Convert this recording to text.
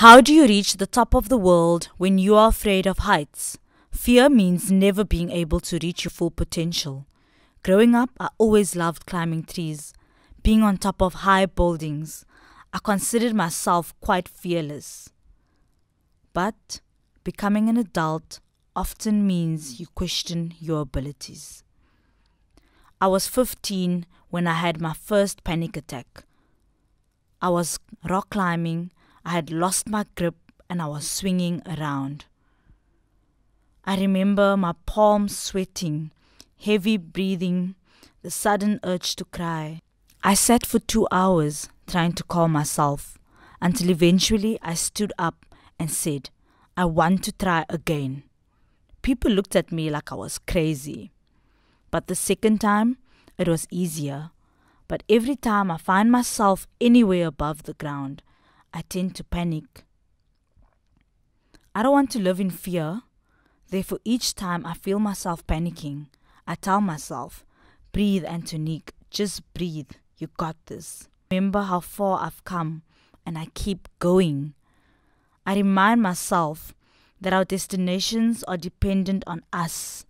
How do you reach the top of the world when you are afraid of heights? Fear means never being able to reach your full potential. Growing up, I always loved climbing trees, being on top of high buildings. I considered myself quite fearless. But becoming an adult often means you question your abilities. I was 15 when I had my first panic attack. I was rock climbing I had lost my grip and I was swinging around. I remember my palms sweating, heavy breathing, the sudden urge to cry. I sat for two hours trying to calm myself until eventually I stood up and said, I want to try again. People looked at me like I was crazy. But the second time, it was easier. But every time I find myself anywhere above the ground, I tend to panic. I don't want to live in fear, therefore, each time I feel myself panicking, I tell myself, Breathe, Antonique, just breathe, you got this. Remember how far I've come, and I keep going. I remind myself that our destinations are dependent on us